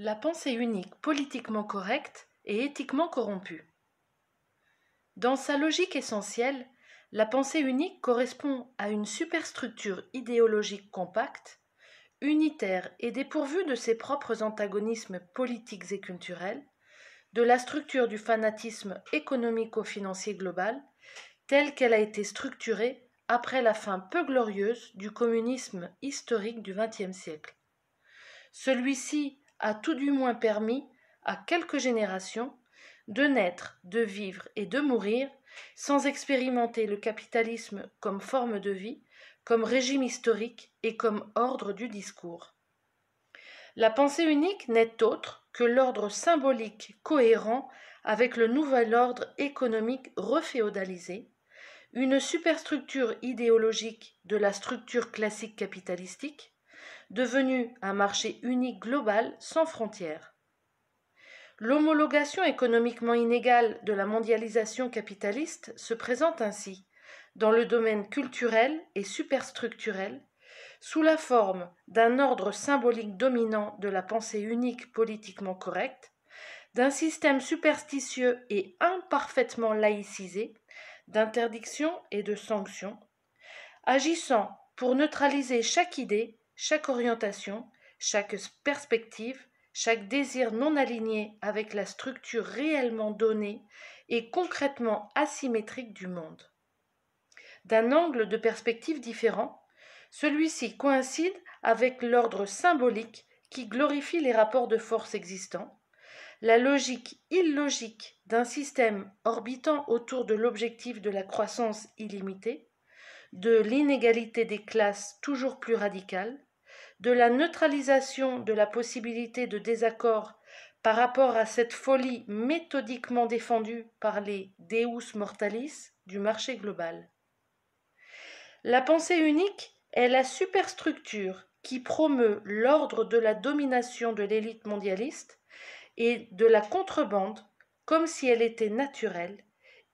La pensée unique politiquement correcte et éthiquement corrompue. Dans sa logique essentielle, la pensée unique correspond à une superstructure idéologique compacte, unitaire et dépourvue de ses propres antagonismes politiques et culturels, de la structure du fanatisme économico-financier global, telle qu'elle a été structurée après la fin peu glorieuse du communisme historique du XXe siècle. Celui-ci a tout du moins permis à quelques générations de naître, de vivre et de mourir sans expérimenter le capitalisme comme forme de vie, comme régime historique et comme ordre du discours. La pensée unique n'est autre que l'ordre symbolique cohérent avec le nouvel ordre économique reféodalisé, une superstructure idéologique de la structure classique capitalistique, devenu un marché unique global sans frontières. L'homologation économiquement inégale de la mondialisation capitaliste se présente ainsi, dans le domaine culturel et superstructurel, sous la forme d'un ordre symbolique dominant de la pensée unique politiquement correcte, d'un système superstitieux et imparfaitement laïcisé, d'interdictions et de sanctions, agissant pour neutraliser chaque idée chaque orientation, chaque perspective, chaque désir non aligné avec la structure réellement donnée et concrètement asymétrique du monde. D'un angle de perspective différent, celui-ci coïncide avec l'ordre symbolique qui glorifie les rapports de force existants, la logique illogique d'un système orbitant autour de l'objectif de la croissance illimitée, de l'inégalité des classes toujours plus radicales, de la neutralisation de la possibilité de désaccord par rapport à cette folie méthodiquement défendue par les Deus mortalis du marché global. La pensée unique est la superstructure qui promeut l'ordre de la domination de l'élite mondialiste et de la contrebande comme si elle était naturelle,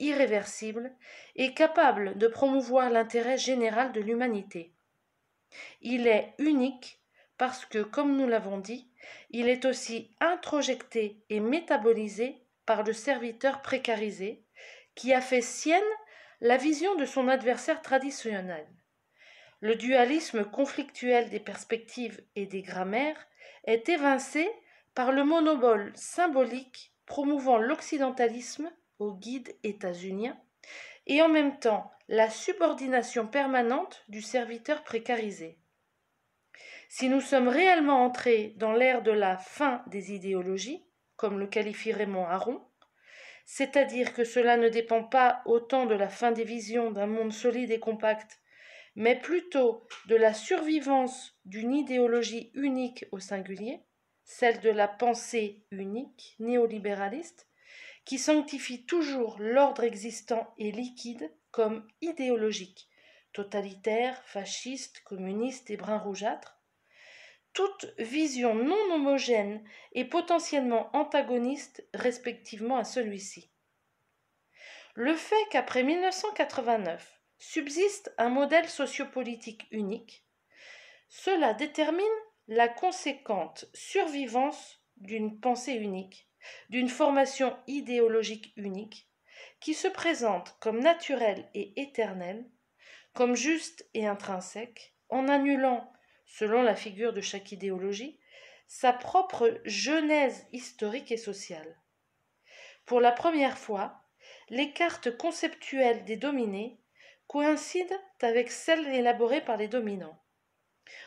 irréversible et capable de promouvoir l'intérêt général de l'humanité. Il est unique parce que, comme nous l'avons dit, il est aussi introjecté et métabolisé par le serviteur précarisé, qui a fait sienne la vision de son adversaire traditionnel. Le dualisme conflictuel des perspectives et des grammaires est évincé par le monobole symbolique promouvant l'occidentalisme au guide états et en même temps la subordination permanente du serviteur précarisé. Si nous sommes réellement entrés dans l'ère de la fin des idéologies, comme le qualifie Raymond Aron, c'est-à-dire que cela ne dépend pas autant de la fin des visions d'un monde solide et compact, mais plutôt de la survivance d'une idéologie unique au singulier, celle de la pensée unique néolibéraliste, qui sanctifie toujours l'ordre existant et liquide comme idéologique, totalitaire, fasciste, communiste et brun rougeâtre, toute vision non homogène et potentiellement antagoniste respectivement à celui-ci. Le fait qu'après 1989 subsiste un modèle sociopolitique unique, cela détermine la conséquente survivance d'une pensée unique, d'une formation idéologique unique, qui se présente comme naturelle et éternelle, comme juste et intrinsèque, en annulant, selon la figure de chaque idéologie, sa propre genèse historique et sociale. Pour la première fois, les cartes conceptuelles des dominés coïncident avec celles élaborées par les dominants.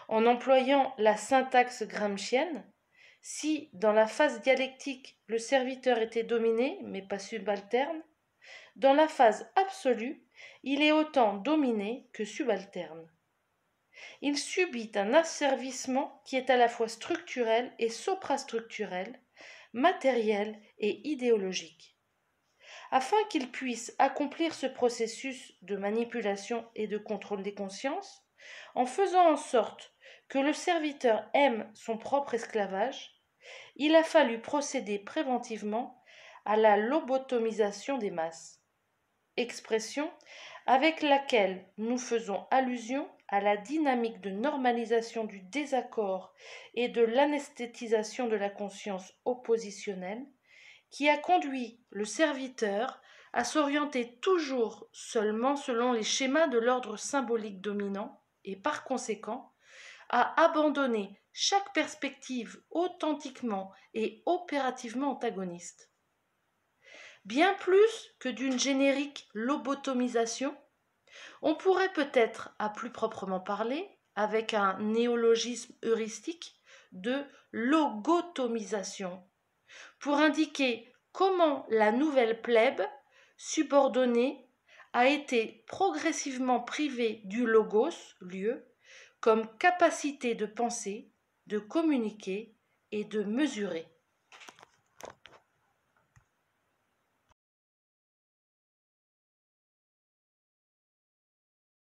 En employant la syntaxe gramscienne, si dans la phase dialectique le serviteur était dominé mais pas subalterne, dans la phase absolue il est autant dominé que subalterne il subit un asservissement qui est à la fois structurel et soprastructurel matériel et idéologique afin qu'il puisse accomplir ce processus de manipulation et de contrôle des consciences en faisant en sorte que le serviteur aime son propre esclavage il a fallu procéder préventivement à la lobotomisation des masses expression avec laquelle nous faisons allusion à la dynamique de normalisation du désaccord et de l'anesthétisation de la conscience oppositionnelle qui a conduit le serviteur à s'orienter toujours seulement selon les schémas de l'ordre symbolique dominant et par conséquent à abandonner chaque perspective authentiquement et opérativement antagoniste bien plus que d'une générique lobotomisation, on pourrait peut-être, à plus proprement parler, avec un néologisme heuristique, de logotomisation, pour indiquer comment la nouvelle plèbe, subordonnée, a été progressivement privée du logos, lieu, comme capacité de penser, de communiquer et de mesurer.